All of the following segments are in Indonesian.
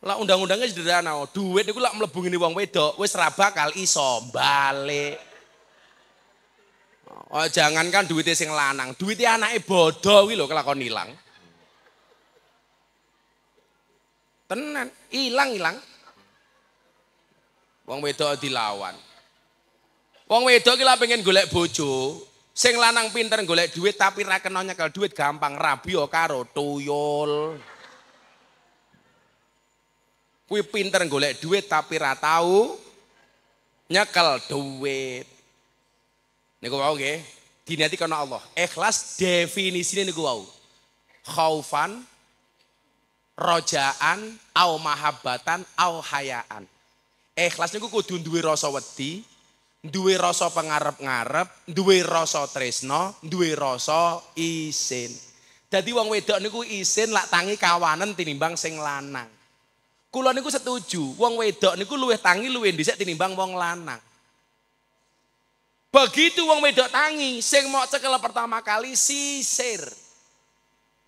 Lah undang-undangnya sederhana, oh. duit itu lah melebung ini wong wedok, wis kali iso balik. Oh, oh jangankan duitnya sing lanang, duitnya anaknya bodoh lo, kalau kau hilang. Tenan, hilang hilang, Wong wedok dilawan. Wong wedok kita pengen golek bojo, sing lanang pinter golek duit tapi rakenonya kalau duit gampang rabio, karo tuyul. Kuwi pinter golek duit tapi ra tau nyekel duit. Niku wau nggih. Diniati karena Allah. Ikhlas definisinya niku wau. Khaufan rojaan au mahabbatan au hayaan. Ikhlas niku kudu duit rasa wedi, duit rasa pengarep-ngarep, duit rasa tresno, duwe rasa isin. Jadi wong wedok niku isin lak tangi kawanan tinimbang sing lanang. Kula niku setuju, wong wedok niku luwih tangi luwih dhisik tinimbang wong lanang. Begitu wong wedok tangi, sing mau cekel pertama kali sisir.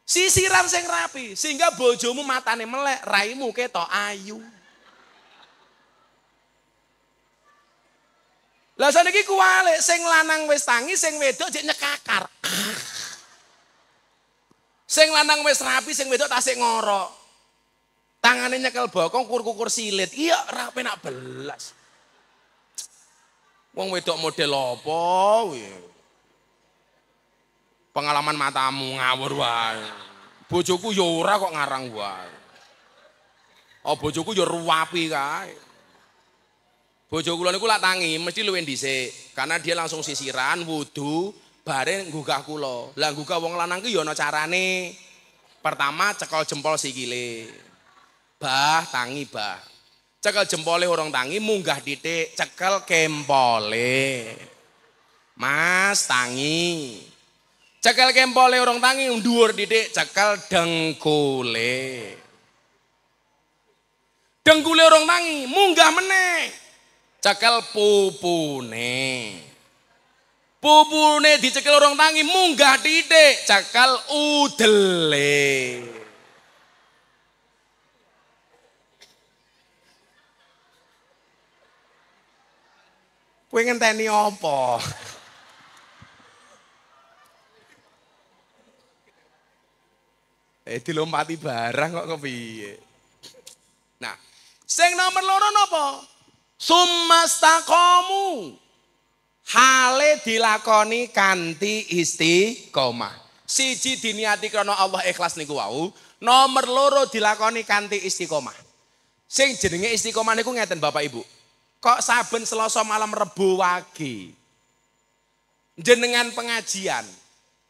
Sisiran sing rapi, sehingga bojomu matane melek, raimu ketok ayu. Lah saniki kuwalik sing lanang wis tangi, sing wedok jek nyekakar. sing lanang wis rapi, sing wedok tasik ngorok. Tangannya nyekel bokong kur-kur silit. Iya, rapi nak belas. Wong wedok model apa Pengalaman matamu ngawur wae. Bojoku yo ya ora kok ngarang wae. Oh bojoku yo ya ruwapi kae. Bojo kula niku lak tangi mesti luwih dhisik karena dia langsung sisiran wudu bareng gugah kula. Lah gugah wong lanang ki yono ya ana carane. Pertama cekol jempol sikile bah tangi bah cekel jempole orang tangi munggah didik cekel kempole mas tangi cekel kempole orang tangi undur didik cekel dengkule dengkule orang tangi munggah meneh cekel pupune pupune dicekel orang tangi munggah didik cekel udele Kowe ngenteni apa? Eh dilompati barang kok kepiye? Nah, sing nomor loro napa? Sumastaqamu. Hale dilakoni kanti istiqomah. Siji diniati krana Allah ikhlas niku wau, nomor loro dilakoni kanti istiqomah. Sing jenenge istiqomah niku ngeten Bapak Ibu. Kok saben Selasa malam Rebo wage? Jenengan pengajian.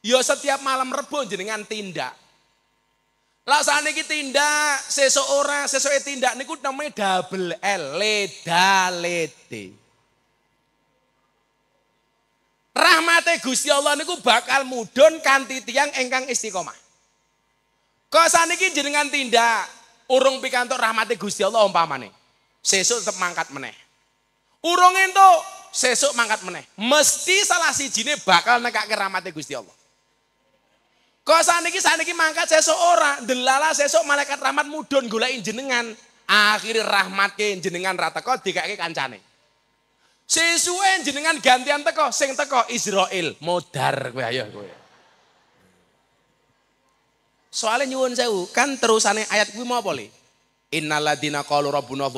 Yo ya, setiap malam Rebo jenengan tindak. Lah saniki tindak, sesuai orang sesuai tindak ini namanya double L, leda lede. rahmatnya Gusti Allah niku bakal mudon kanti tiang engkang istiqomah. Kok saniki jenengan tindak, urung pikantuk rahmatnya Gusti Allah umpamane. sesuai tetap mangkat meneh. Urung itu sesuk mangkat meneh. Mesti salah si sijine bakal nekak rahmate Gusti Allah. Kok saniki saniki mangkat sesuk ora, delala sesuk malaikat rahmat mudhun goleki jenengan. rahmat ke jenengan rata kok dikake kancane. Sesuai jenengan gantian teko, sing teko Israel modar kowe ayo kowe. Soalnya nyuwun sewu, kan terusane ayat kuwi mau apa le? Innaladina qalu rabbuna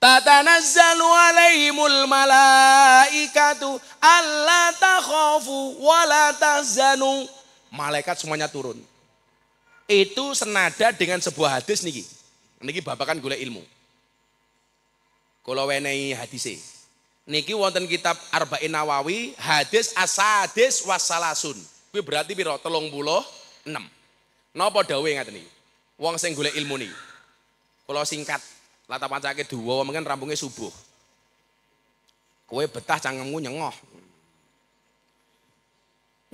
Tatanazzalu alaihimul malaikatu alla takhafu wa la tahzanu. Malaikat semuanya turun. Itu senada dengan sebuah hadis niki. Niki babakan golek ilmu. Kula wenehi hadise. Niki wonten kitab Arba'in Nawawi, hadis asadis wasalasun. Kuwi berarti piro? 36. Napa dawuhe ngaten iki? Wong sing golek ilmu niki. Kula singkat Lata pancake dua, mungkin rampunge subuh. Kowe betah cangkemmu nyengoh.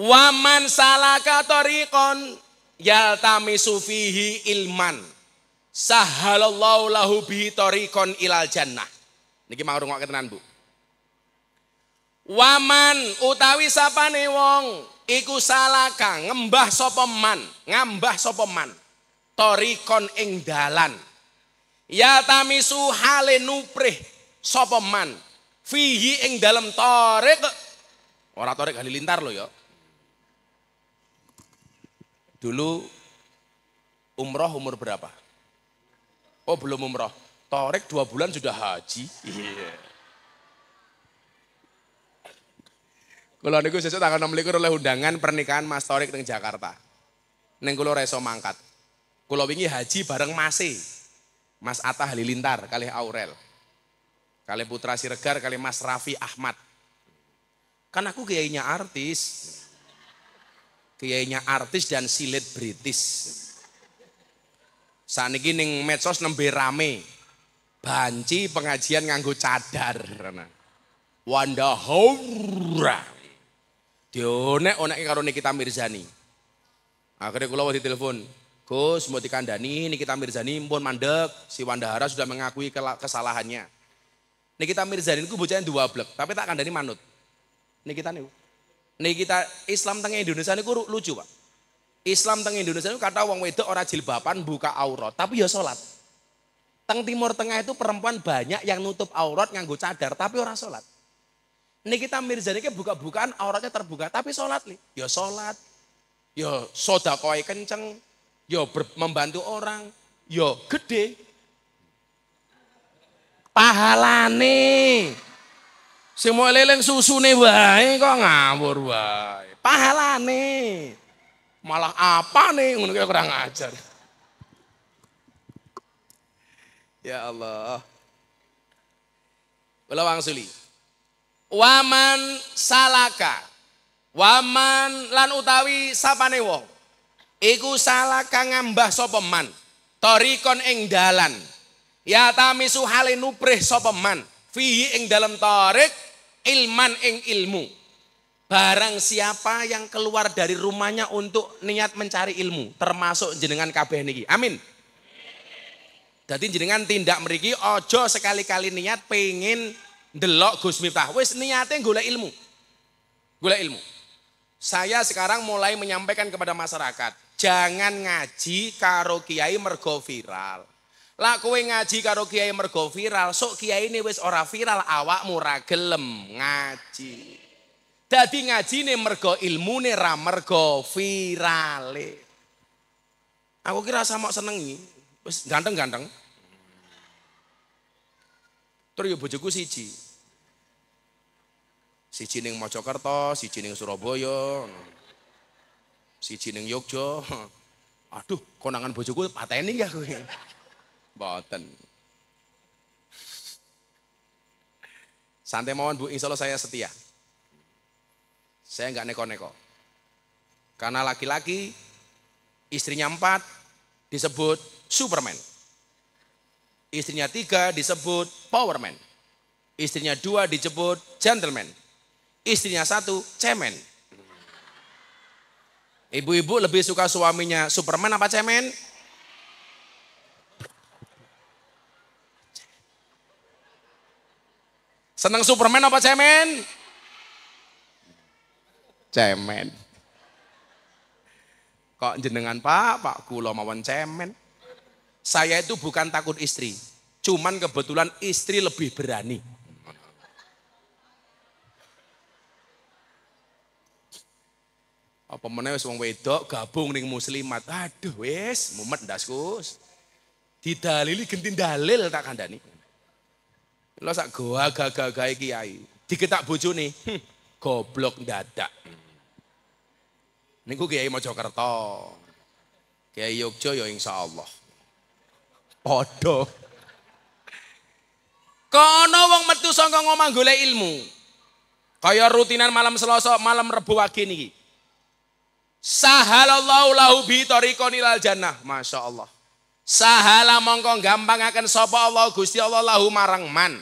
Waman salaka torikon yaltami sufihi ilman. Sahalallahu lahu bihi ilal jannah. Niki mau rungok tenan, Bu. Waman utawi sapane wong iku salaka ngembah sopeman ngambah sopeman Torikon ing dalan. Ya tamisu hale nuprih sapa man fihi ing dalem tarik ora tarik halilintar loh ya. Dulu umroh umur berapa? Oh belum umroh. Torek dua bulan sudah haji. Iya. Yeah. Kalau niku sesuk tanggal 26 oleh undangan pernikahan Mas Torek di Jakarta. Neng kula reso mangkat. Kula wingi haji bareng Masih. Mas Atta Halilintar, kali Aurel. Kali Putra Siregar, kali Mas Raffi Ahmad. Kan aku kiainya artis. Kiainya artis dan silet British. Saat ini ning medsos nembe rame. Banci pengajian nganggo cadar. Wanda Haura. Dionek onek karo kita Mirzani. Akhirnya kula telepon, Gus, mau dikandani, Nikita Mirzani pun mandek, si Wanda Hara sudah mengakui kesalahannya. Nikita Mirzani itu bocahnya dua blek, tapi tak kandani manut. Nikita nih. Nikita Islam tengah Indonesia ini lucu pak. Islam tengah Indonesia ini kata wong wedok orang jilbaban buka aurat, tapi ya sholat. Teng Timur Tengah itu perempuan banyak yang nutup aurat nganggo cadar, tapi orang sholat. Nikita Mirzani ini buka-bukaan auratnya terbuka, tapi sholat nih. Ya sholat, ya soda kau kenceng, yo ber, membantu orang, yo gede. Pahalane. Sing mau leleng susune wae kok ngawur wae. Pahalane. Malah apa nih ngono kurang ajar. Ya Allah. Kula wangsuli. Waman salaka. Waman lan utawi sapane wong Iku salah kang ngambah sapa man. Torikon ing dalan. Ya tamisu hale nuprih sapa man. Fihi ing dalam torik ilman ing ilmu. Barang siapa yang keluar dari rumahnya untuk niat mencari ilmu, termasuk jenengan kabeh niki. Amin. Jadi jenengan tindak meriki ojo sekali-kali niat pengen delok Gus Miftah. Wis niatnya gula ilmu. Gula ilmu. Saya sekarang mulai menyampaikan kepada masyarakat. Jangan ngaji karo kiai mergo viral. Lah kowe ngaji karo kiai mergo viral, sok kiai ini wis ora viral awakmu ora gelem ngaji. Dadi ngajine mergo ilmune ra mergo virale. Aku kira sama senengi, wis ganteng-ganteng. Terus ya bojoku siji. Siji ning Mojokerto, siji ning Surabaya. Siji ning Yogya. Aduh, konangan bojoku pateni ya kowe. Mboten. Santai mohon Bu, insya Allah saya setia. Saya nggak neko-neko. Karena laki-laki istrinya empat disebut Superman. Istrinya tiga disebut Powerman. Istrinya dua disebut Gentleman. Istrinya satu Cemen. Ibu-ibu lebih suka suaminya Superman apa cemen? Seneng Superman apa cemen? Cemen. Kok jenengan pak, pak kulo mawon cemen. Saya itu bukan takut istri. Cuman kebetulan istri lebih berani. Apa meneh wis wong wedok gabung ning muslimat. Aduh wis mumet ndasku. Didalili genti dalil tak kandhani. Lo sak goa gagah-gagahe kiai. Diketak bojone. goblok dadak. Niku kiai Mojokerto. Kiai Yogyo ya insyaallah. Padha. Kono wong metu saka ngomong golek ilmu. Kaya rutinan malam Selasa, malam Rebo wage niki. Sahalallahu lahu bi ilal jannah. Masya Allah. Sahala mongkong gampang akan sopa Allah Gusti Allah lahu marang man.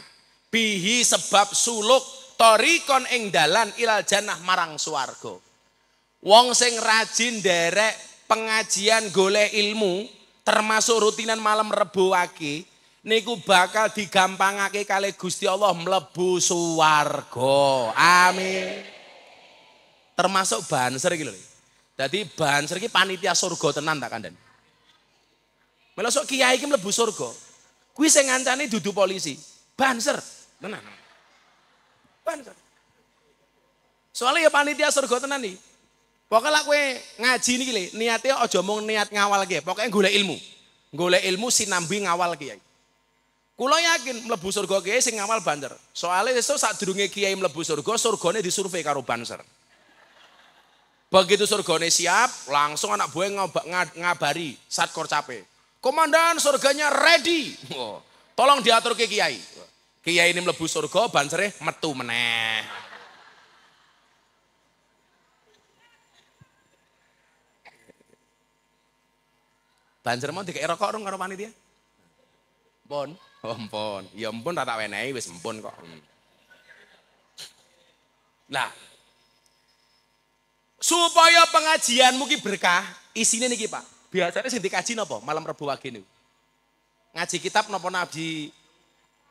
Bihi sebab suluk torikon ing dalan ilal jannah marang suargo. Wong sing rajin derek pengajian golek ilmu termasuk rutinan malam rebu waki niku bakal digampangake kali Gusti Allah mlebu suwargo, Amin. Termasuk banser iki lho. Jadi Banser ki panitia surga tenan tak kandani. Melosok kiai ki mlebu surga. Kuwi sing ngancani dudu polisi. Banser tenan. Banser. Soalnya ya panitia surga tenan nih. Pokoknya lah kue ngaji nih gile, niatnya ojo mong niat ngawal ya. Pokoknya golek ilmu, golek ilmu sinambi ngawal kiai. Ya. Kulo yakin mlebu surga kiai sing ngawal banser. Soalnya itu saat kiai mlebu surga, surgane disurvei karo banser. Begitu surgane siap, langsung anak buah ngabari saat kau cape. Komandan surganya ready. tolong diatur ke kiai. Kiai ini melebu surga, bansere metu meneh. Banser mau dikei rokok dong karo panitia. Pon. Oh, pon. Ya ampun tak tak wenehi wis empun kok. Nah, Supaya pengajian mungkin berkah, isinya niki Pak. Biasanya sih dikaji nopo Malam rebu wage Ngaji kitab nopo nabi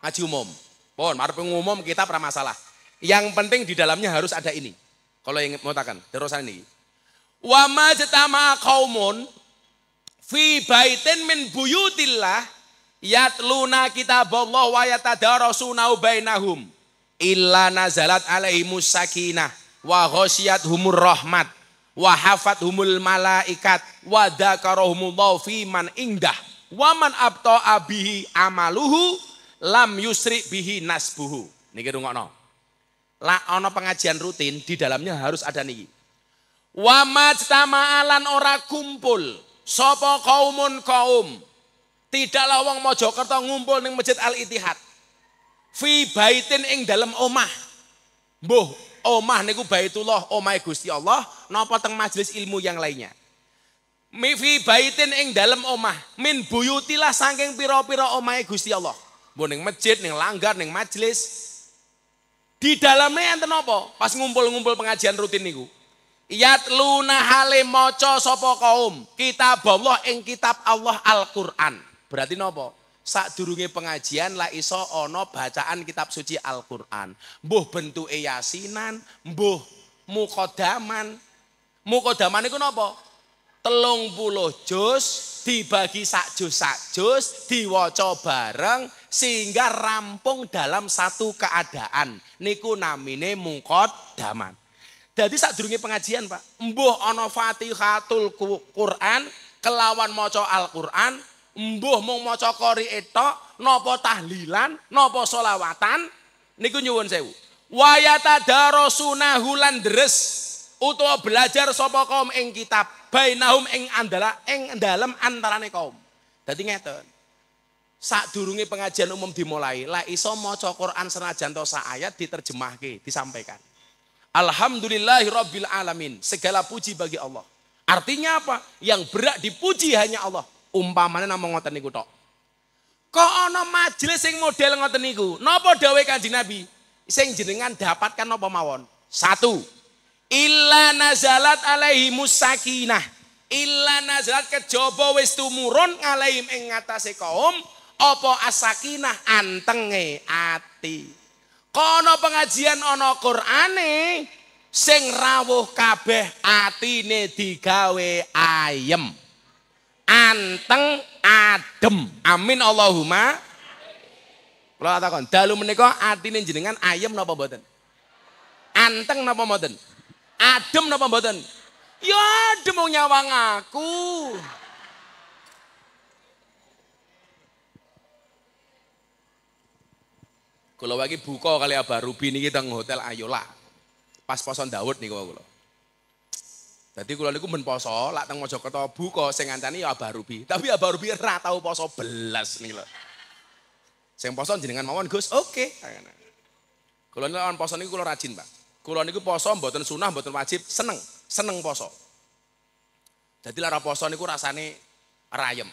ngaji umum. pohon marep umum kitab ramasalah. masalah. Yang penting di dalamnya harus ada ini. Kalau yang mau takan, terusan ini. Wa majtama kaumun fi baitin min buyutillah yatluna kitaballah wa yatadarasuna bainahum illa nazalat alaihimus sakinah wa ghasyat humur rahmat wa hafat humul malaikat wa dzakarohumullahu fi man indah man abto abihi amaluhu lam yusri bihi nasbuhu niki rungokno la ono pengajian rutin di dalamnya harus ada niki wa majtama'alan ora kumpul sopo kaumun kaum tidaklah wong Mojokerto ngumpul ning Masjid Al Itihad fi baitin ing dalam omah mbuh omah niku Baitullah, omahe Gusti Allah, napa teng majelis ilmu yang lainnya. Mifi baitin ing dalem omah, min buyutilah saking pira-pira omahe Gusti Allah. Mbok ning masjid, ning langgar, ning majelis. Di dalamnya yang apa? Pas ngumpul-ngumpul pengajian rutin niku. luna hale moco sopo kaum kitab Allah eng kitab Allah Al-Qur'an. Berarti nopo sadurunge pengajian lah iso ono bacaan kitab suci Al-Qur'an. Mbuh bentuke yasinan, mbuh mukodaman. Mukodaman iku napa? Telung puluh jus dibagi sak juz sak juz diwaca bareng sehingga rampung dalam satu keadaan. Niku namine mukodaman. Jadi saat sadurunge pengajian, Pak. Mbuh ono Fatihatul Qur'an kelawan moco Al-Qur'an Mbuh mung maca qori etok, napa tahlilan, napa solawatan niku nyuwun sewu. Wayatadarusuna hulan deres utawa belajar sapa kaum ing kitab bainahum ing andala ing dalem antarane kaum. Dadi ngeten. Sadurunge pengajian umum dimulai, la iso maca Quran senajan to sak ayat diterjemahke, disampaikan. Alhamdulillahirabbil alamin. Segala puji bagi Allah. Artinya apa? Yang berat dipuji hanya Allah. Umpamane namung ngoten niku tok. Kok ana majelis sing model ngoten niku? Napa dawuh Kanjeng Nabi? Sing jenengan dapatkan napa mawon? Satu. Illa nazalat alaihi musakinah. Illa nazalat kejaba wis tumurun alaihim ing ngatasé kaum apa asakinah antenge ati. Kono pengajian ana Qur'ane sing rawuh kabeh atine digawe ayem anteng adem. Amin Allahumma. Kula katakan. dalu menika atine jenengan ayem napa boten Anteng napa boten Adem napa boten Ya adem mau nyawang aku. Kalau lagi buka kali Abah ya, baru bini kita Hotel ayolah. Pas poson Daud nih kalau jadi kalau aku menposo, poso, lak teng Mojokerto buka sing ngantani ya Abarubi. Tapi Abarubi ra tau poso belas nih lo. Sing poso jenengan mawon Gus, oke. Okay. Kalau niku lawan poso ini, kalau rajin, Pak. kalau niku poso buatan sunnah, buatan wajib, seneng, seneng poso. Jadi lara poso niku rasane rayem.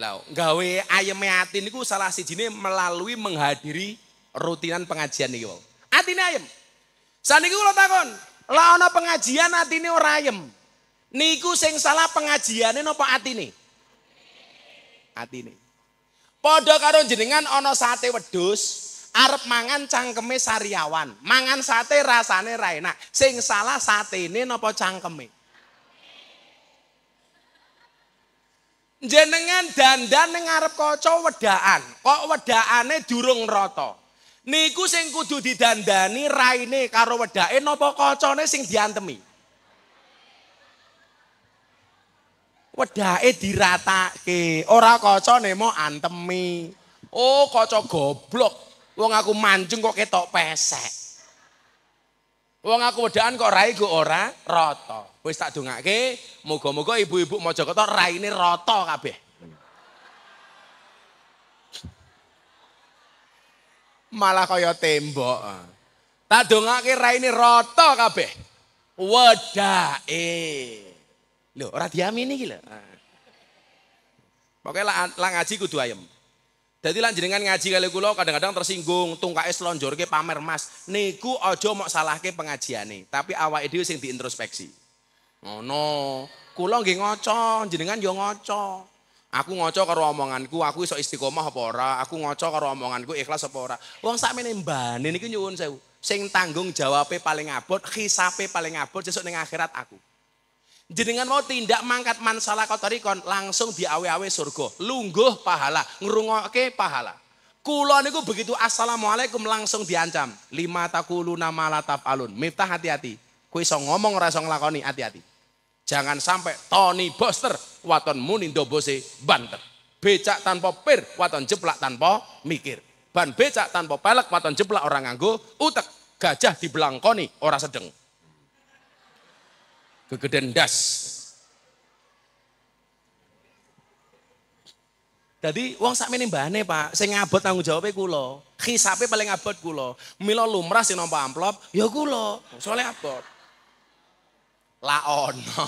Lau, gawe ayeme ini, aku salah sijine melalui menghadiri rutinan pengajian nih, Pak. Atine ayem. aku lo takon, lah ana pengajian atine ora ayem. Niku sing salah pengajiane napa atine? Atine. Padha karo jenengan ana sate wedhus, arep mangan cangkeme sariawan. Mangan sate rasane ra enak. Sing salah satene napa cangkeme? Jenengan dandan ning arep kaca wedaan. Kok wedaane durung rata? Niku sing kudu didandani raine karo wedake napa kacane sing diantemi. Wedake diratake, ora kacane mo antemi. Oh, kaca goblok. Wong aku mancing kok ketok pesek. Wong aku wedaan kok rai go ora rata. Wis tak dongake, muga-muga ibu-ibu mojo ketok raine rata kabeh. malah kaya tembok. Tak dongake raine rata kabeh. Wedake. Lho, ora diamini iki lho. Pokoke lak la ngaji kudu ayem. Jadi lan jenengan ngaji kali kula kadang-kadang tersinggung, tungkae slonjorke pamer mas. Niku aja mok salahke pengajiane, tapi awake dhewe sing diintrospeksi. Ngono. Oh, no. Kula nggih ngaca, jenengan yo ngaca. Aku ngocok karo omonganku, aku iso istiqomah apa ora, aku ngocok karo omonganku ikhlas apa ora. Wong sakmene mbane niku nyuwun sewu. Sing tanggung jawabe paling abot, hisabe paling abot sesuk ning akhirat aku. Jenengan mau tindak mangkat mansalah kotorikon langsung diawe-awe surga. Lungguh pahala, ngrungokke pahala. Kula niku begitu assalamualaikum langsung diancam. Lima takulu nama alun. Miftah hati-hati. Kuiso ngomong ora iso hati-hati. Jangan sampai Tony Boster waton munindo bose banter. Becak tanpa pir, waton jeplak tanpa mikir. Ban becak tanpa pelek, waton jeplak orang nganggo utek. Gajah di belangkoni, orang sedeng. Kegedendas. das. Jadi wong sakmene mbahane, Pak, sing ngabot tanggung jawabe kula. kisape paling abot kula. milo lumrah sing nampa amplop, ya kula. soalnya abot la ono.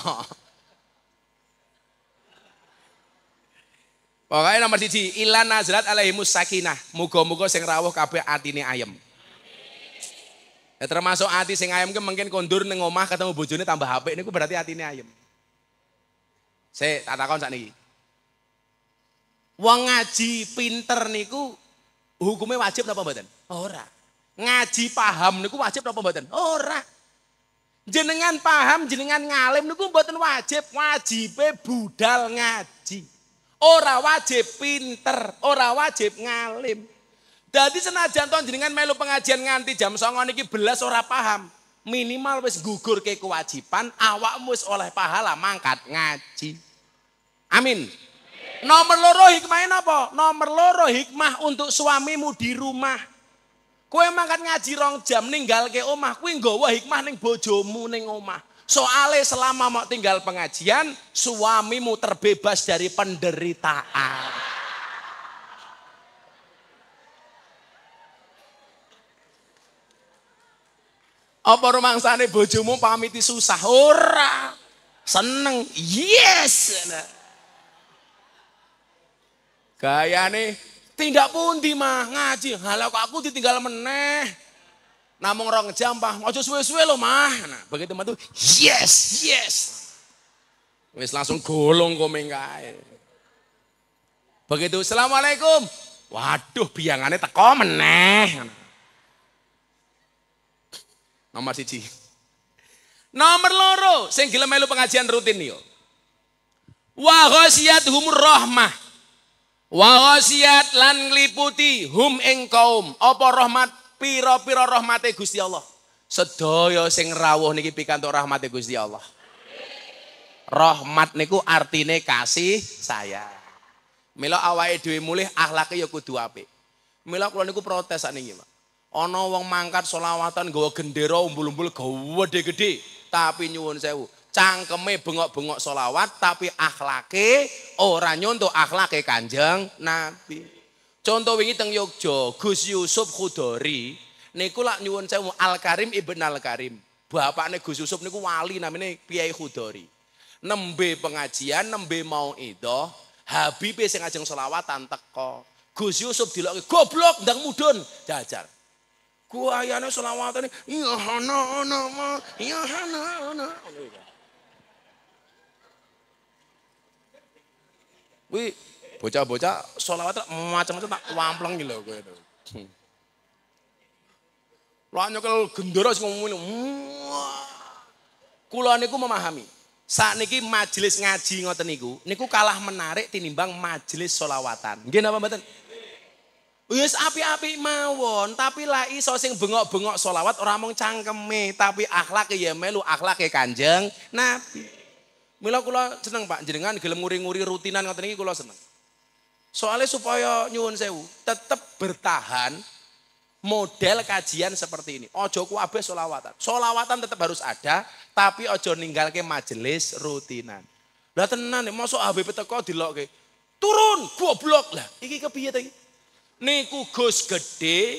Pokoknya nomor siji, ilan nazrat alaihimus sakinah. Muga-muga sing rawuh kabeh atine ayem. Ya, termasuk ati sing ayem ke mungkin kondur neng omah ketemu bojone tambah HP ini berarti atine ayem. Saya tak takon saat ini. Wong ngaji pinter niku hukumnya wajib apa mboten? Ora. Ngaji paham niku wajib apa mboten? Ora. Jenengan paham, jenengan ngalim niku mboten wajib, wajibe budal ngaji. Ora wajib pinter, ora wajib ngalim. Jadi senajan tuan jenengan melu pengajian nganti jam songo niki belas ora paham. Minimal wis gugur ke kewajiban, awak mus oleh pahala mangkat ngaji. Amin. Nomor loro hikmah apa? Nomor loro hikmah untuk suamimu di rumah. Kue mangkat ngaji rong jam ninggal ke omah, kue nggawa hikmah ning bojomu ning omah. Soale selama mau tinggal pengajian, suamimu terbebas dari penderitaan. Apa sana bojomu pamiti susah? Ora. Seneng. Yes. nih Tindak di mah ngaji. halau kok aku ditinggal meneh. namun orang jam pah, ojo suwe-suwe lo mah. Nah, begitu mah tuh yes, yes. Wis langsung golong komeng kae. Begitu, Assalamualaikum. Waduh, biangannya teko meneh. Nomor siji. Nomor loro, sing gelem melu pengajian rutin yo. Wa humur rahmah Wa langliputi lan ngliputi hum ing kaum apa rahmat pira-pira rahmate Gusti Allah. Sedaya sing rawuh niki pikantuk rahmate Gusti Allah. Rahmat niku artine kasih saya Mila awake dhewe mulih akhlake ya kudu apik. Mila kula niku protes sakniki, Pak. Ana wong mangkat selawatan gawa gendera umbul-umbul gede-gede, tapi nyuwun sewu cangkeme bengok-bengok solawat tapi akhlake ora nyonto akhlake kanjeng nabi contoh wingi teng Yogyo Gus Yusuf Khudori niku lak nyuwun sewu Al Karim Ibn Al Karim bapakne Gus Yusuf niku wali namanya Kiai Khudori nembe pengajian nembe mau itu Habib sing ajeng selawatan teko Gus Yusuf diloki goblok ndang mudun jajar Kuayane ayane selawatane ya ana ana iya ana ana iya, Wih, bocah-bocah solawat macam-macam tak wampleng gitu gue itu. hanya hmm. kalau gendera sing ngomongin. kulo niku memahami. saat niki majelis ngaji ngoten niku, niku kalah menarik tinimbang majelis solawatan. Gini apa mboten? Yes, api-api mawon, tapi lah iso sing bengok-bengok solawat orang mung tapi akhlak ya melu akhlak ya Kanjeng Nabi. Mila kula seneng Pak jenengan gelem nguri-nguri rutinan ngoten iki kula seneng. Soalnya supaya nyuwun sewu tetap bertahan model kajian seperti ini. Ojo abe solawatan. Solawatan tetap harus ada, tapi ojo ninggal ke majelis rutinan. Lah tenan nih, masuk abe HBP teko ke, Turun, gua blok lah. Iki kepiye tadi? Niku Gus gede,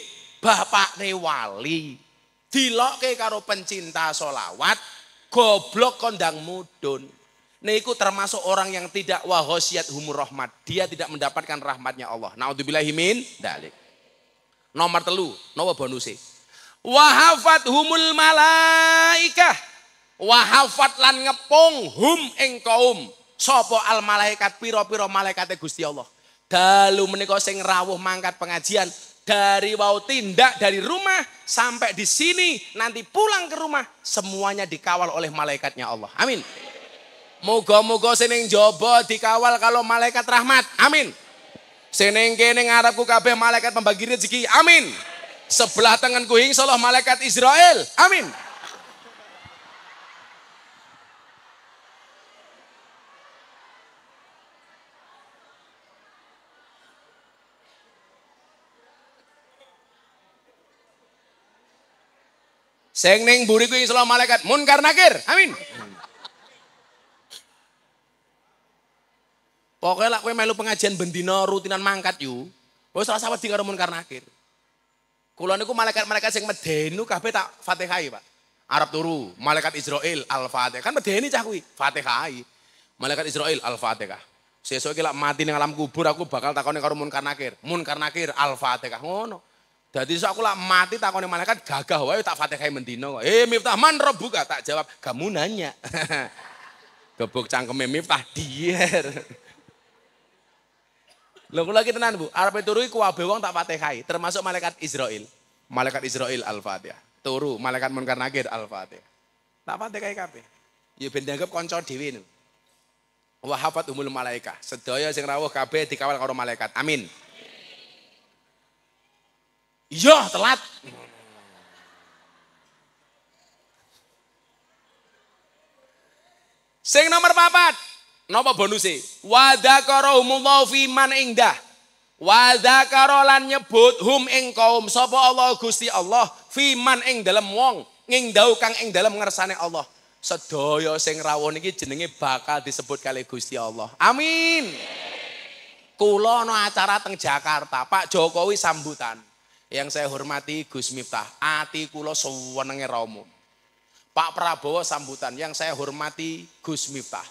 ne wali. ke karo pencinta solawat, goblok kondang mudun. Niku termasuk orang yang tidak wahosiat humur rahmat. Dia tidak mendapatkan rahmatnya Allah. Naudzubillahimin dalik. Nomor telu, nova bonusi Wahafat humul malaikah. Wahafat lan ngepung hum ing kaum. Sopo al malaikat piro-piro malaikatnya Gusti Allah. Dalu menika sing rawuh mangkat pengajian dari wau tindak dari rumah sampai di sini nanti pulang ke rumah semuanya dikawal oleh malaikatnya Allah. Amin. Moga-moga seneng jobo dikawal kalau malaikat rahmat. Amin. Seneng kene ngarepku kabeh malaikat pembagi rezeki. Amin. Sebelah tanganku hing malaikat Israel. Amin. Sing ning mburi kuwi malaikat munkar nakir. Amin. Pokoknya lah kue melu pengajian bendino rutinan mangkat yu. salah sahabat sawedi karo karena akhir. Kulo niku malaikat-malaikat sing medenu kabeh tak Fatihai, Pak. Arab turu, malaikat Israel Al-Fatihah. Kan medeni cah kuwi, Fatihai. Malaikat Israel Al-Fatihah. Sesuai kila mati ning alam kubur aku bakal takoni karo akhir. Mun karena akhir Al-Fatihah ngono. Jadi so aku lah mati takoni malaikat gagah wae tak fatihai mendino. Eh Miftah man gak tak jawab kamu nanya. Gebuk cangkeme Miftah dier. Lho kula iki tenan, Bu. Arep turu iku kabeh wong tak Fatihai, termasuk malaikat Israel. Malaikat Israel Al-Fatihah. Turu malaikat Munkar Nakir Al-Fatihah. Tak Fatihai kabeh. Ya ben dianggap kanca dhewe niku. Wa umul malaika. Sedaya sing rawuh kabeh dikawal karo malaikat. Amin. Iya, telat. Sing nomor papat, Napa bonuse? Wa dzakarahumullahu fi man indah. Wa lan nyebut hum ing kaum sapa Allah Gusti Allah fi man ing dalem wong ing dau kang ing dalem ngersane Allah. Sedaya sing rawon iki jenenge bakal disebut kali Gusti Allah. Amin. Kula ana acara teng Jakarta, Pak Jokowi sambutan. Yang saya hormati Gus Miftah, ati kula suwenenge Romo. Pak Prabowo sambutan, yang saya hormati Gus Miftah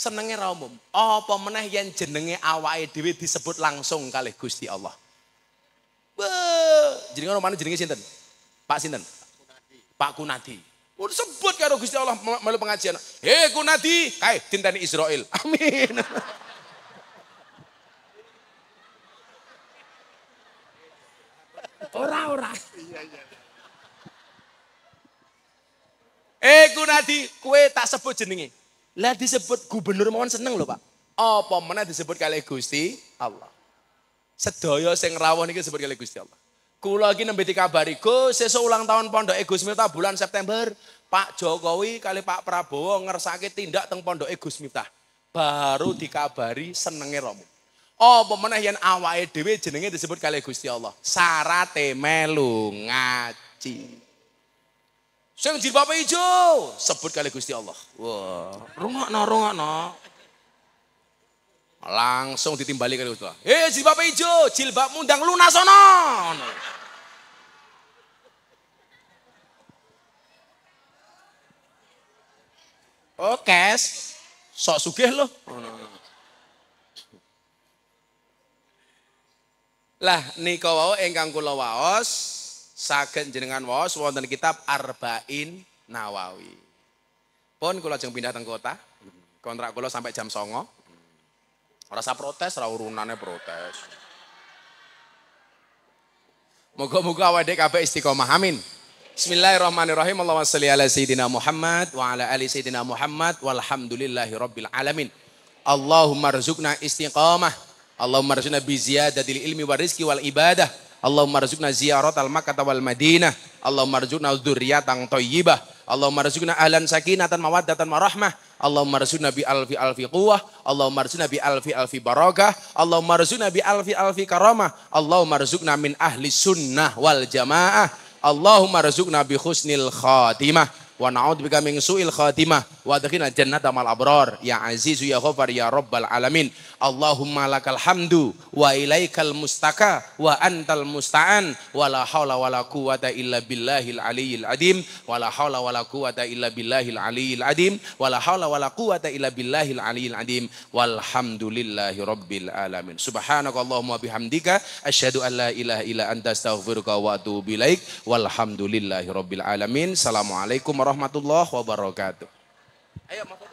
senenge ra umum. Apa meneh yen jenenge awake dhewe disebut langsung kali Gusti Allah. Jenenge mana jenenge sinten? Pak sinten? Pak Kunadi. Udah oh, sebut karo Gusti Allah melalui pengajian. He Kunadi, kae tintani Israel. Amin. Ora ora. Eh Kunadi, kue tak sebut jenenge. Lah disebut gubernur mohon seneng loh Pak. oh pemenang disebut kali Gusti Allah. sedoyo sing rawuh ini disebut kali Gusti Allah. Kulo lagi nembe dikabari, Gus, ulang tahun pondok Gus Miftah bulan September, Pak Jokowi kali Pak Prabowo ngersake tindak teng pondok Gus Miftah. Baru dikabari senengnya romo. Oh, pemenang yang awal dhewe jenenge disebut kali Gusti Allah. Sarate melu ngaji. Sing bapak hijau, sebut kali Gusti Allah. Wah, rungak no. Langsung ditimbali kali Gusti Allah. Eh, bapak hijau, jilbabmu mundang lunas Oke, Oh, Sok sugih loh. Lah nika wau ingkang kula waos saged jenengan waos wonten kitab Arba'in Nawawi. Pun kula jeng pindah teng kota. Kontrak kula sampai jam songo, Rasa protes, ra urunane protes. Moga-moga awake kabeh istiqomah. Amin. Bismillahirrahmanirrahim. Allahumma shalli ala sayidina Muhammad wa ala ali sayidina Muhammad walhamdulillahi rabbil alamin. Allahumma rzuqna istiqamah. Allahumma rzuqna bi ziyadatil ilmi wa rizqi wal ibadah. Allahumma rizukna ziyarat al-Makkah wal Madinah. Allahumma rizukna dzurriatan tayyibah Allahumma rizukna ahlan sakinatan mawaddatan marahmah. Allahumma rizukna bi alfi alfi quwwah. Allahumma rizukna bi alfi alfi barakah. Allahumma rizukna bi alfi alfi karamah. Allahumma rizukna min ahli sunnah wal jamaah. Allahumma rizukna bi husnil khatimah. Wa na'udzubika min su'il khatimah wa adkhilna jannata mal abrar ya azizu ya ghafar ya rabbal alamin Allahumma lakal hamdu wa ilaikal mustaka wa antal musta'an wa la haula wa la quwata illa billahil aliyil adim wa la haula wa la quwata illa billahil aliyil adim wa la haula wa la quwata illa billahil aliyil adim walhamdulillahi rabbil alamin subhanakallahumma bihamdika asyhadu an la ilaha illa anta astaghfiruka wa atubu ilaik walhamdulillahi rabbil alamin assalamualaikum warahmatullahi wabarakatuh Ayo masuk.